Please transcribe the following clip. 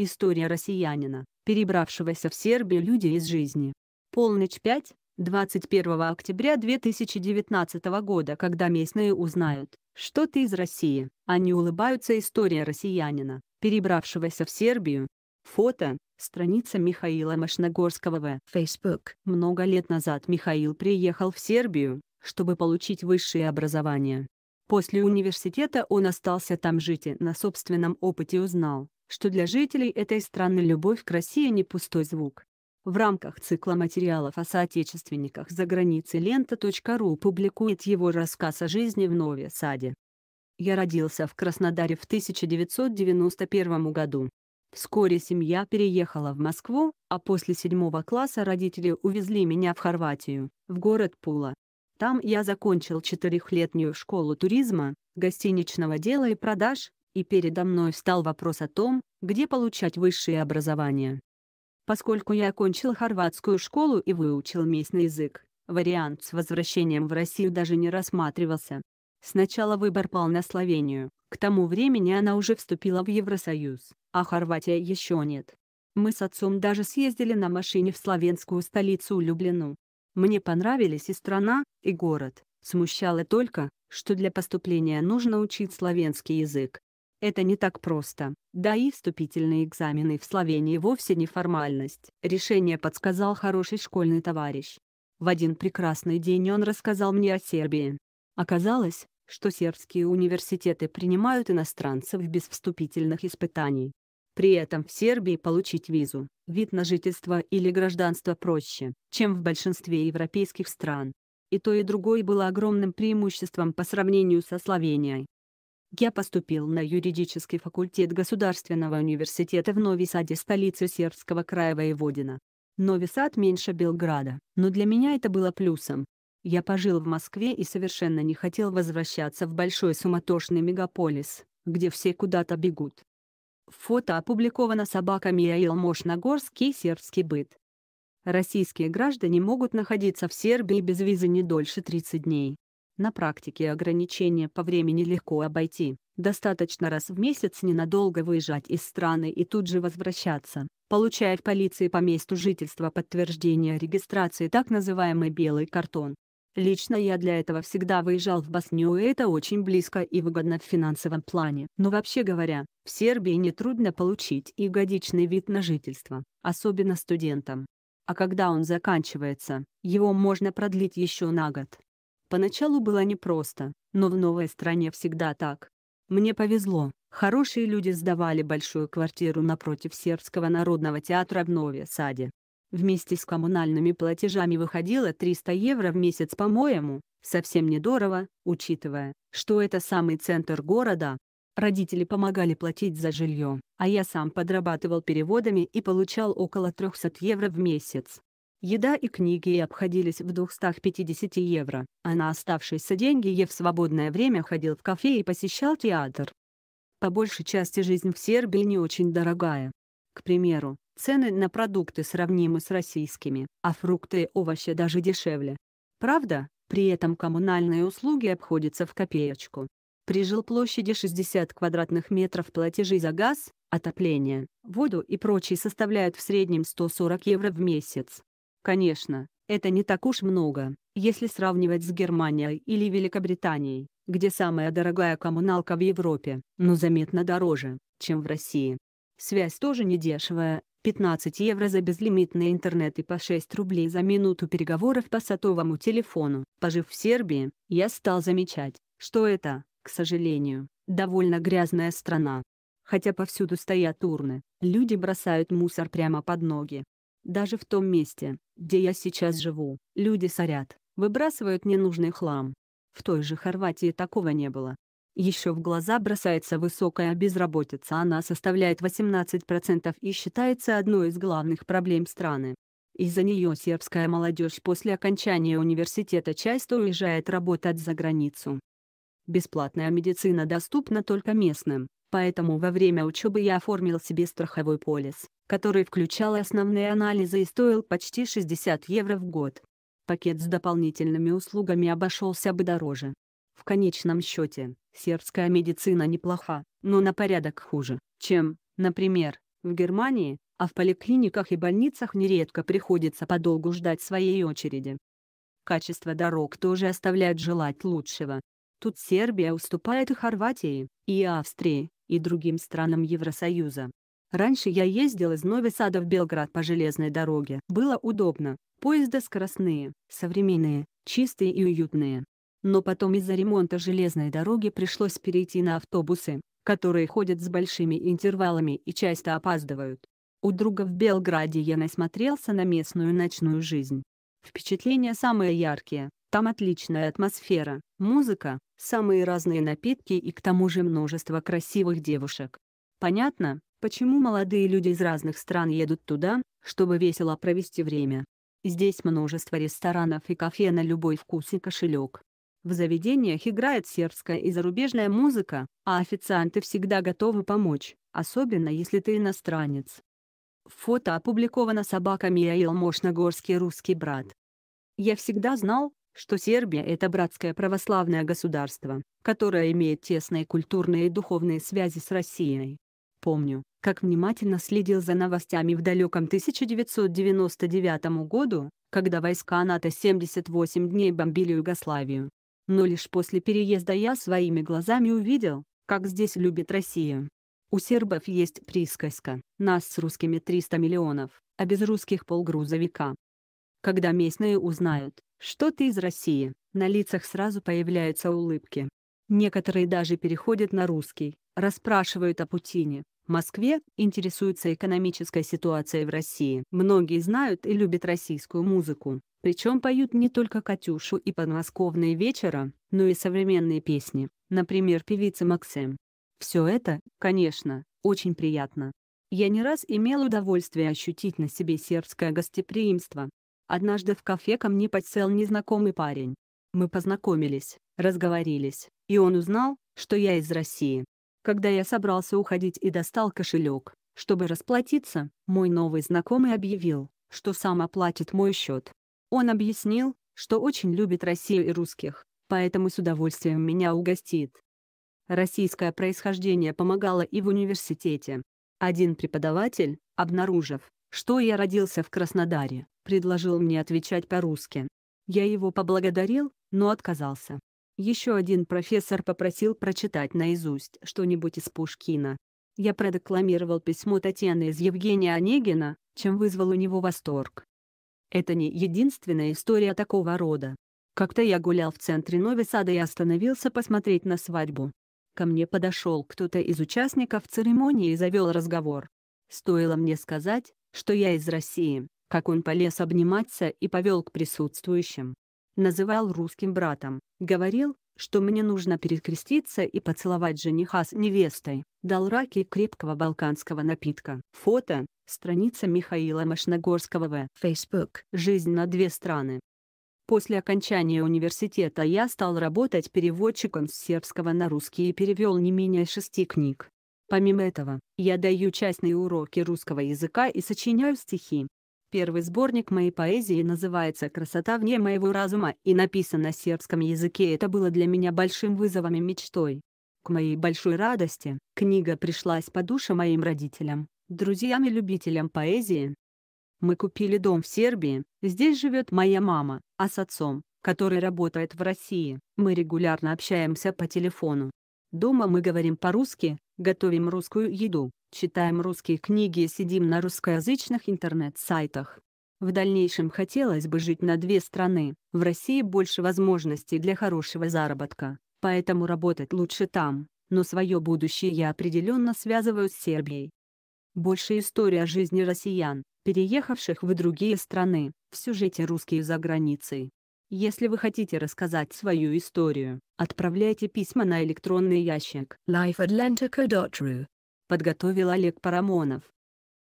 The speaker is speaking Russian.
История россиянина, перебравшегося в Сербию люди из жизни. Полночь 5, 21 октября 2019 года, когда местные узнают, что ты из России, они улыбаются история россиянина, перебравшегося в Сербию. Фото, страница Михаила Машногорского в Facebook. Много лет назад Михаил приехал в Сербию, чтобы получить высшее образование. После университета он остался там жить и на собственном опыте узнал, что для жителей этой страны любовь к России не пустой звук. В рамках цикла материалов о соотечественниках за границей лента.ру публикует его рассказ о жизни в Нове Саде. Я родился в Краснодаре в 1991 году. Вскоре семья переехала в Москву, а после седьмого класса родители увезли меня в Хорватию, в город Пула, там я закончил четырехлетнюю школу туризма, гостиничного дела и продаж, и передо мной встал вопрос о том, где получать высшее образование. Поскольку я окончил хорватскую школу и выучил местный язык, вариант с возвращением в Россию даже не рассматривался. Сначала выбор пал на Словению, к тому времени она уже вступила в Евросоюз, а Хорватия еще нет. Мы с отцом даже съездили на машине в словенскую столицу Люблину, мне понравились и страна, и город. Смущало только, что для поступления нужно учить славянский язык. Это не так просто. Да и вступительные экзамены в Словении вовсе не формальность. Решение подсказал хороший школьный товарищ. В один прекрасный день он рассказал мне о Сербии. Оказалось, что сербские университеты принимают иностранцев без вступительных испытаний. При этом в Сербии получить визу, вид на жительство или гражданство проще, чем в большинстве европейских стран. И то и другое было огромным преимуществом по сравнению со Словенией. Я поступил на юридический факультет Государственного университета в Нови Саде столице сербского края Воеводина. Нови Сад меньше Белграда, но для меня это было плюсом. Я пожил в Москве и совершенно не хотел возвращаться в большой суматошный мегаполис, где все куда-то бегут. Фото опубликовано собаками Яил Мошногорский сербский быт. Российские граждане могут находиться в Сербии без визы не дольше 30 дней. На практике ограничения по времени легко обойти. Достаточно раз в месяц ненадолго выезжать из страны и тут же возвращаться, получая в полиции по месту жительства подтверждение регистрации так называемый белый картон. Лично я для этого всегда выезжал в Боснию и это очень близко и выгодно в финансовом плане. Но вообще говоря, в Сербии нетрудно получить и годичный вид на жительство, особенно студентам. А когда он заканчивается, его можно продлить еще на год. Поначалу было непросто, но в новой стране всегда так. Мне повезло, хорошие люди сдавали большую квартиру напротив сербского народного театра в Нове Саде. Вместе с коммунальными платежами выходило 300 евро в месяц по-моему, совсем недорого, учитывая, что это самый центр города. Родители помогали платить за жилье, а я сам подрабатывал переводами и получал около 300 евро в месяц. Еда и книги обходились в 250 евро, а на оставшиеся деньги я в свободное время ходил в кафе и посещал театр. По большей части жизнь в Сербии не очень дорогая. К примеру, Цены на продукты сравнимы с российскими, а фрукты и овощи даже дешевле. Правда, при этом коммунальные услуги обходятся в копеечку. При жилплощади 60 квадратных метров платежи за газ, отопление, воду и прочие составляют в среднем 140 евро в месяц. Конечно, это не так уж много, если сравнивать с Германией или Великобританией, где самая дорогая коммуналка в Европе, но заметно дороже, чем в России. Связь тоже недешевая, 15 евро за безлимитный интернет и по 6 рублей за минуту переговоров по сотовому телефону. Пожив в Сербии, я стал замечать, что это, к сожалению, довольно грязная страна. Хотя повсюду стоят урны, люди бросают мусор прямо под ноги. Даже в том месте, где я сейчас живу, люди сорят, выбрасывают ненужный хлам. В той же Хорватии такого не было. Еще в глаза бросается высокая безработица, она составляет 18% и считается одной из главных проблем страны. Из-за нее сербская молодежь после окончания университета часто уезжает работать за границу. Бесплатная медицина доступна только местным, поэтому во время учебы я оформил себе страховой полис, который включал основные анализы и стоил почти 60 евро в год. Пакет с дополнительными услугами обошелся бы дороже, в конечном счете, сербская медицина неплоха, но на порядок хуже, чем, например, в Германии, а в поликлиниках и больницах нередко приходится подолгу ждать своей очереди. Качество дорог тоже оставляет желать лучшего. Тут Сербия уступает и Хорватии, и Австрии, и другим странам Евросоюза. Раньше я ездил из Нови Сада в Белград по железной дороге. Было удобно, поезда скоростные, современные, чистые и уютные но потом из-за ремонта железной дороги пришлось перейти на автобусы, которые ходят с большими интервалами и часто опаздывают. У друга в Белграде я насмотрелся на местную ночную жизнь. Впечатления самые яркие, там отличная атмосфера, музыка, самые разные напитки и к тому же множество красивых девушек. Понятно, почему молодые люди из разных стран едут туда, чтобы весело провести время. Здесь множество ресторанов и кафе на любой вкус и кошелек. В заведениях играет сербская и зарубежная музыка, а официанты всегда готовы помочь, особенно если ты иностранец. Фото опубликовано собаками Яил Мошногорский русский брат. Я всегда знал, что Сербия – это братское православное государство, которое имеет тесные культурные и духовные связи с Россией. Помню, как внимательно следил за новостями в далеком 1999 году, когда войска НАТО 78 дней бомбили Югославию но лишь после переезда я своими глазами увидел, как здесь любит Россия. У сербов есть присказка «Нас с русскими 300 миллионов, а без русских полгрузовика». Когда местные узнают, что ты из России, на лицах сразу появляются улыбки. Некоторые даже переходят на русский, расспрашивают о Путине, Москве, интересуются экономической ситуацией в России. Многие знают и любят российскую музыку, причем поют не только «Катюшу» и «Подмосковные вечера», но и современные песни, например, певица Максим. Все это, конечно, очень приятно. Я не раз имел удовольствие ощутить на себе сербское гостеприимство. Однажды в кафе ко мне подсел незнакомый парень. Мы познакомились, разговорились, и он узнал, что я из России. Когда я собрался уходить и достал кошелек, чтобы расплатиться, мой новый знакомый объявил, что сам оплатит мой счет. Он объяснил, что очень любит Россию и русских, поэтому с удовольствием меня угостит. Российское происхождение помогало и в университете. Один преподаватель, обнаружив, что я родился в Краснодаре, предложил мне отвечать по-русски. Я его поблагодарил, но отказался. Еще один профессор попросил прочитать наизусть что-нибудь из Пушкина. Я продекламировал письмо Татьяны из Евгения Онегина, чем вызвал у него восторг. Это не единственная история такого рода. Как-то я гулял в центре Новисада и остановился посмотреть на свадьбу. Ко мне подошел кто-то из участников церемонии и завел разговор. Стоило мне сказать, что я из России, как он полез обниматься и повел к присутствующим. Называл русским братом, говорил, что мне нужно перекреститься и поцеловать жениха с невестой, дал раки крепкого балканского напитка. Фото, страница Михаила Машногорского в Facebook. Жизнь на две страны. После окончания университета я стал работать переводчиком с сербского на русский и перевел не менее шести книг. Помимо этого, я даю частные уроки русского языка и сочиняю стихи. Первый сборник моей поэзии называется «Красота вне моего разума» и написан на сербском языке. Это было для меня большим вызовом и мечтой. К моей большой радости, книга пришлась по душе моим родителям, друзьям и любителям поэзии. Мы купили дом в Сербии, здесь живет моя мама, а с отцом, который работает в России, мы регулярно общаемся по телефону. Дома мы говорим по-русски, готовим русскую еду, Читаем русские книги и сидим на русскоязычных интернет-сайтах. В дальнейшем хотелось бы жить на две страны. В России больше возможностей для хорошего заработка, поэтому работать лучше там. Но свое будущее я определенно связываю с Сербией. Больше история жизни россиян, переехавших в другие страны, в сюжете «Русские за границей». Если вы хотите рассказать свою историю, отправляйте письма на электронный ящик lifeatlantico.ru подготовил Олег Парамонов.